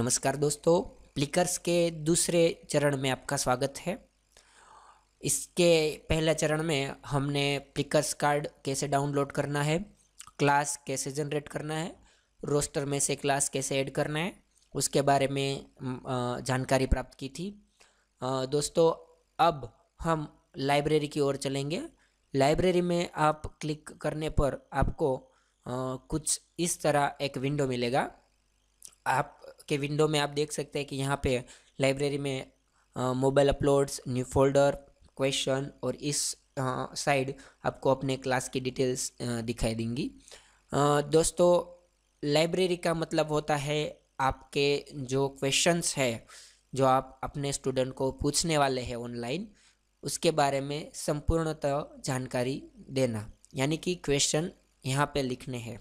नमस्कार दोस्तों प्लिकर्स के दूसरे चरण में आपका स्वागत है इसके पहला चरण में हमने प्लिकर्स कार्ड कैसे डाउनलोड करना है क्लास कैसे जनरेट करना है रोस्टर में से क्लास कैसे ऐड करना है उसके बारे में जानकारी प्राप्त की थी दोस्तों अब हम लाइब्रेरी की ओर चलेंगे लाइब्रेरी में आप क्लिक करने पर आपको कुछ इस तरह एक विंडो मिलेगा आप के विंडो में आप देख सकते हैं कि यहाँ पे लाइब्रेरी में mobile uploads new folder question और इस साइड आपको अपने क्लास की डिटेल्स दिखाई देंगी दोस्तों लाइब्रेरी का मतलब होता है आपके जो क्वेश्चंस है जो आप अपने स्टूडेंट को पूछने वाले हैं ऑनलाइन उसके बारे में संपूर्णतः जानकारी देना यानी कि क्वेश्चन यहाँ पे लिखने हैं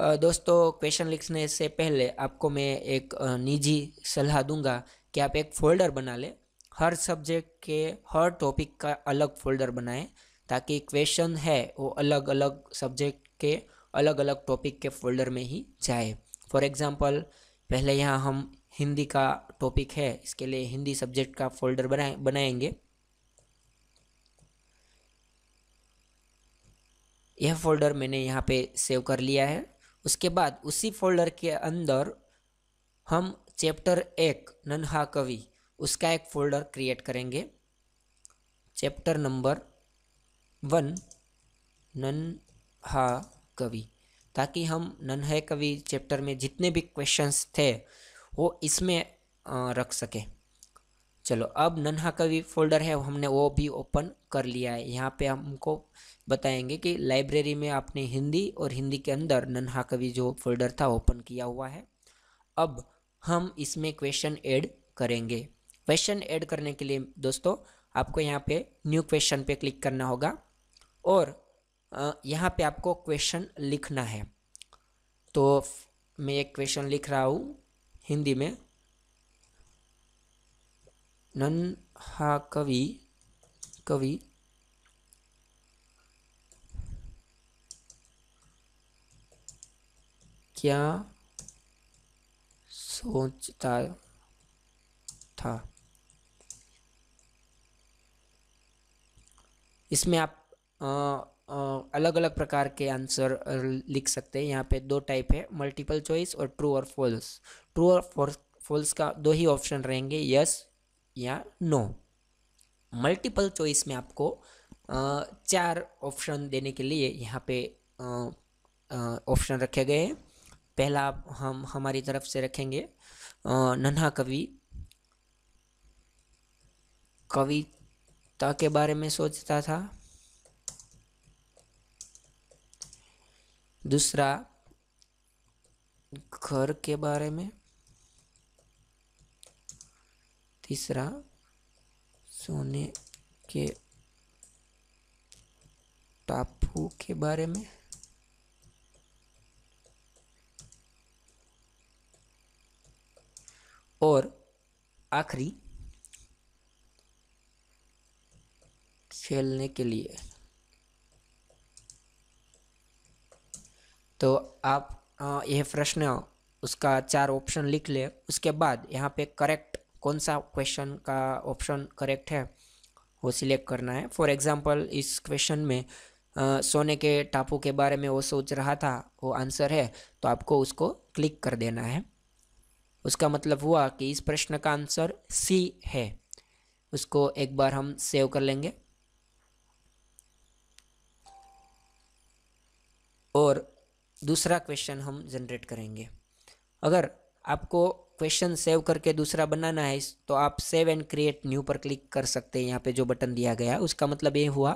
दोस्तों क्वेश्चन लिखने से पहले आपको मैं एक निजी सलाह दूंगा कि आप एक फ़ोल्डर बना लें हर सब्जेक्ट के हर टॉपिक का अलग फ़ोल्डर बनाएं ताकि क्वेश्चन है वो अलग अलग सब्जेक्ट के अलग अलग टॉपिक के फोल्डर में ही जाए फॉर एग्ज़ाम्पल पहले यहाँ हम हिंदी का टॉपिक है इसके लिए हिंदी सब्जेक्ट का फोल्डर बनाए बनाएंगे यह फोल्डर मैंने यहाँ पे सेव कर लिया है उसके बाद उसी फोल्डर के अंदर हम चैप्टर एक नन्हा कवि उसका एक फोल्डर क्रिएट करेंगे चैप्टर नंबर वन नन्हा कवि ताकि हम नन्हे कवि चैप्टर में जितने भी क्वेश्चंस थे वो इसमें रख सकें चलो अब नन्हा कवि फोल्डर है हमने वो भी ओपन कर लिया है यहाँ पे हमको बताएंगे कि लाइब्रेरी में आपने हिंदी और हिंदी के अंदर नन्हा कवि जो फोल्डर था ओपन किया हुआ है अब हम इसमें क्वेश्चन ऐड करेंगे क्वेश्चन ऐड करने के लिए दोस्तों आपको यहाँ पे न्यू क्वेश्चन पे क्लिक करना होगा और यहाँ पे आपको क्वेश्चन लिखना है तो मैं एक क्वेश्चन लिख रहा हूँ हिंदी में नन हा कवि कवि क्या सोचता था इसमें आप आ, आ, अलग अलग प्रकार के आंसर लिख सकते हैं यहाँ पे दो टाइप है मल्टीपल चॉइस और ट्रू और फॉल्स ट्रू और फॉल्स का दो ही ऑप्शन रहेंगे यस या नो मल्टीपल चॉइस में आपको चार ऑप्शन देने के लिए यहाँ पे ऑप्शन रखे गए हैं पहला हम हमारी तरफ से रखेंगे नन्हा कवि कविता के बारे में सोचता था दूसरा घर के बारे में तीसरा सोने के टापू के बारे में और आखिरी खेलने के लिए तो आप यह प्रश्न उसका चार ऑप्शन लिख ले उसके बाद यहाँ पे करेक्ट कौन सा क्वेश्चन का ऑप्शन करेक्ट है वो सिलेक्ट करना है फॉर एग्ज़ाम्पल इस क्वेश्चन में आ, सोने के टापू के बारे में वो सोच रहा था वो आंसर है तो आपको उसको क्लिक कर देना है उसका मतलब हुआ कि इस प्रश्न का आंसर सी है उसको एक बार हम सेव कर लेंगे और दूसरा क्वेश्चन हम जनरेट करेंगे अगर आपको क्वेश्चन सेव करके दूसरा बनाना है तो आप सेव एंड क्रिएट न्यू पर क्लिक कर सकते हैं यहाँ पे जो बटन दिया गया उसका मतलब ये हुआ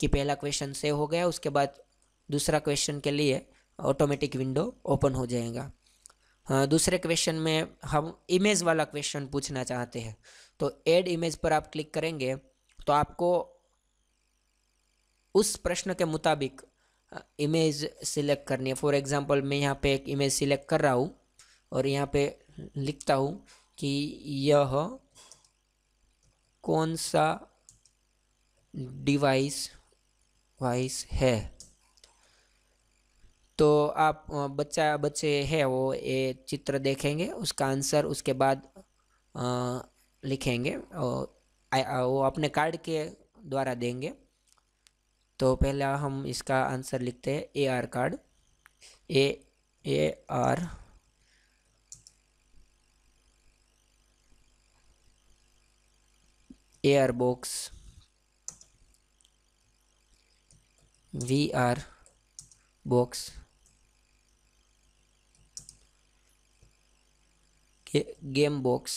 कि पहला क्वेश्चन सेव हो गया उसके बाद दूसरा क्वेश्चन के लिए ऑटोमेटिक विंडो ओपन हो जाएगा हाँ दूसरे क्वेश्चन में हम इमेज वाला क्वेश्चन पूछना चाहते हैं तो एड इमेज पर आप क्लिक करेंगे तो आपको उस प्रश्न के मुताबिक इमेज सिलेक्ट करनी है फॉर एग्जाम्पल मैं यहाँ पे एक इमेज सिलेक्ट कर रहा हूँ और यहाँ पे लिखता हूँ कि यह कौन सा डिवाइस वाइस है तो आप बच्चा बच्चे है वो ये चित्र देखेंगे उसका आंसर उसके बाद आ, लिखेंगे और वो अपने कार्ड के द्वारा देंगे तो पहला हम इसका आंसर लिखते हैं A R card A A R box V R box game box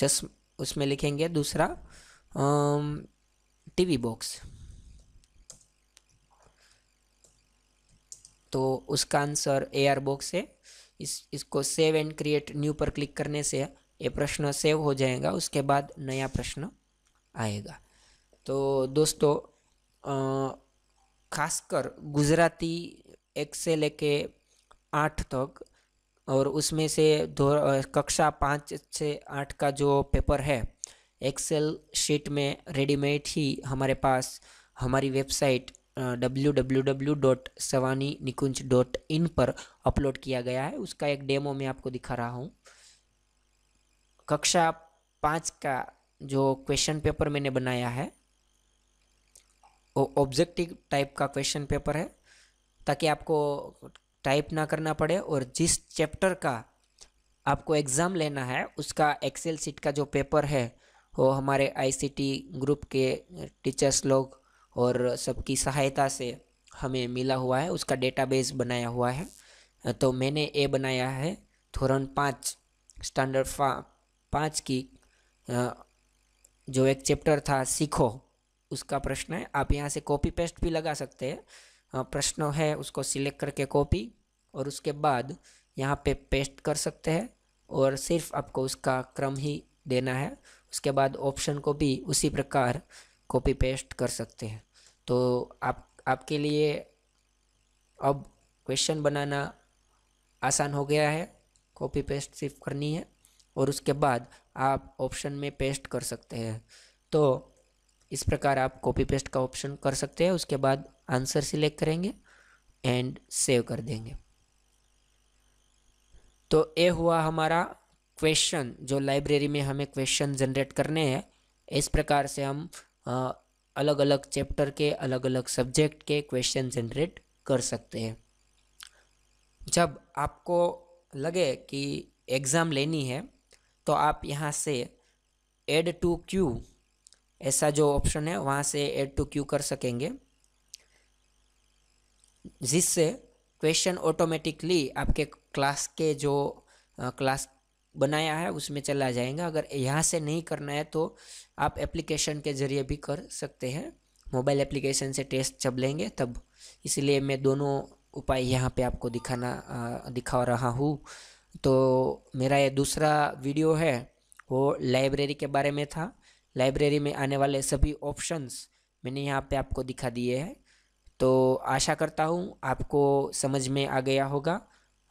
चश्म उसमें लिखेंगे दूसरा टीवी um, बॉक्स तो उसका आंसर एयर बॉक्स है इस इसको सेव एंड क्रिएट न्यू पर क्लिक करने से ये प्रश्न सेव हो जाएगा उसके बाद नया प्रश्न आएगा तो दोस्तों खासकर गुजराती एक से लेके आठ तक और उसमें से दो कक्षा पाँच से आठ का जो पेपर है एक्सेल शीट में रेडीमेड ही हमारे पास हमारी website W W W dot Savani Nikunj dot in पर अपलोड किया गया है उसका एक डेमो मैं आपको दिखा रहा हूँ कक्षा पाँच का जो क्वेश्चन पेपर मैंने बनाया है वो ऑब्जेक्टिव टाइप का क्वेश्चन पेपर है ताकि आपको टाइप ना करना पड़े और जिस चैप्टर का आपको एग्ज़ाम लेना है उसका एक्सेल सीट का जो पेपर है वो हमारे आईसीटी ग्रुप के टीचर्स लोग और सबकी सहायता से हमें मिला हुआ है उसका डेटाबेस बनाया हुआ है तो मैंने ए बनाया है थोरन पाँच स्टैंडर्ड फा पाँच की जो एक चैप्टर था सीखो उसका प्रश्न है आप यहाँ से कॉपी पेस्ट भी लगा सकते हैं प्रश्न है उसको सिलेक्ट करके कॉपी और उसके बाद यहाँ पे पेस्ट कर सकते हैं और सिर्फ आपको उसका क्रम ही देना है उसके बाद ऑप्शन को भी उसी प्रकार कॉपी पेस्ट कर सकते हैं तो आप आपके लिए अब क्वेश्चन बनाना आसान हो गया है कॉपी पेस्ट सिर्फ करनी है और उसके बाद आप ऑप्शन में पेस्ट कर सकते हैं तो इस प्रकार आप कॉपी पेस्ट का ऑप्शन कर सकते हैं उसके बाद आंसर सिलेक्ट करेंगे एंड सेव कर देंगे तो ये हुआ हमारा क्वेश्चन जो लाइब्रेरी में हमें क्वेश्चन जनरेट करने हैं इस प्रकार से हम अलग अलग चैप्टर के अलग अलग सब्जेक्ट के क्वेश्चन जनरेट कर सकते हैं जब आपको लगे कि एग्ज़ाम लेनी है तो आप यहाँ से एड टू क्यू ऐसा जो ऑप्शन है वहाँ से एड टू क्यू कर सकेंगे जिससे क्वेश्चन ऑटोमेटिकली आपके क्लास के जो क्लास बनाया है उसमें चला जाएगा अगर यहाँ से नहीं करना है तो आप एप्लीकेशन के ज़रिए भी कर सकते हैं मोबाइल एप्लीकेशन से टेस्ट जब लेंगे तब इसलिए मैं दोनों उपाय यहाँ पे आपको दिखाना दिखा रहा हूँ तो मेरा ये दूसरा वीडियो है वो लाइब्रेरी के बारे में था लाइब्रेरी में आने वाले सभी ऑप्शंस मैंने यहाँ पे आपको दिखा दिए हैं तो आशा करता हूँ आपको समझ में आ गया होगा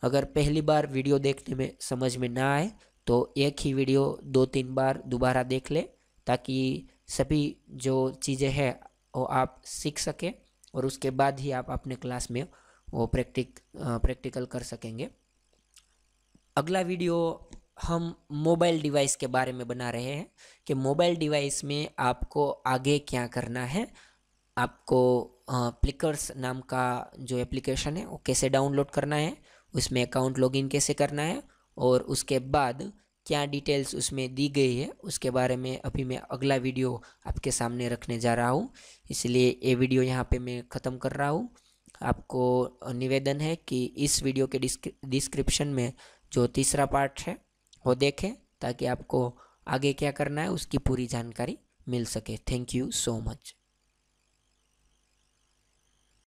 अगर पहली बार वीडियो देखने में समझ में ना आए तो एक ही वीडियो दो तीन बार दोबारा देख ले ताकि सभी जो चीज़ें हैं वो आप सीख सकें और उसके बाद ही आप अपने क्लास में वो प्रैक्टिक प्रैक्टिकल कर सकेंगे अगला वीडियो हम मोबाइल डिवाइस के बारे में बना रहे हैं कि मोबाइल डिवाइस में आपको आगे क्या करना है आपको प्लिकर्स नाम का जो एप्लीकेशन है वो कैसे डाउनलोड करना है उसमें अकाउंट लॉगिन कैसे करना है और उसके बाद क्या डिटेल्स उसमें दी गई है उसके बारे में अभी मैं अगला वीडियो आपके सामने रखने जा रहा हूँ इसलिए ये वीडियो यहाँ पे मैं ख़त्म कर रहा हूँ आपको निवेदन है कि इस वीडियो के डिस्क्रिप्शन में जो तीसरा पार्ट है वो देखें ताकि आपको आगे क्या करना है उसकी पूरी जानकारी मिल सके थैंक यू सो मच